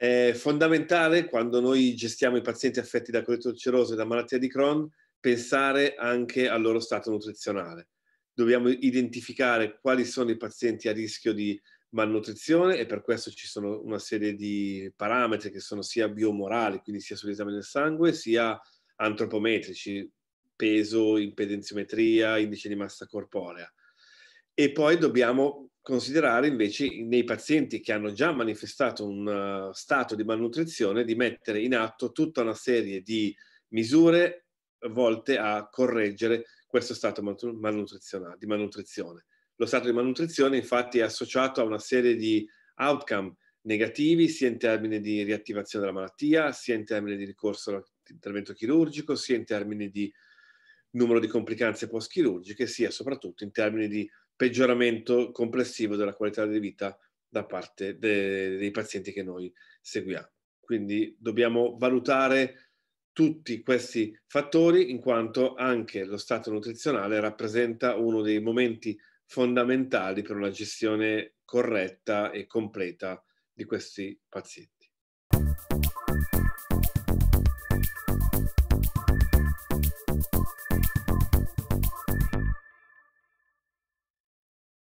È fondamentale quando noi gestiamo i pazienti affetti da colite ulcerosa e da malattia di Crohn pensare anche al loro stato nutrizionale. Dobbiamo identificare quali sono i pazienti a rischio di malnutrizione e per questo ci sono una serie di parametri che sono sia biomorali, quindi sia sull'esame del sangue, sia antropometrici, peso, impedenziometria, indice di massa corporea. E poi dobbiamo considerare invece nei pazienti che hanno già manifestato un eh, stato di malnutrizione di mettere in atto tutta una serie di misure volte a correggere questo stato di malnutrizione. Lo stato di malnutrizione infatti è associato a una serie di outcome negativi sia in termini di riattivazione della malattia, sia in termini di ricorso all'intervento chirurgico, sia in termini di numero di complicanze post-chirurgiche, sia soprattutto in termini di peggioramento complessivo della qualità di vita da parte de- dei pazienti che noi seguiamo. Quindi dobbiamo valutare tutti questi fattori in quanto anche lo stato nutrizionale rappresenta uno dei momenti fondamentali per una gestione corretta e completa di questi pazienti.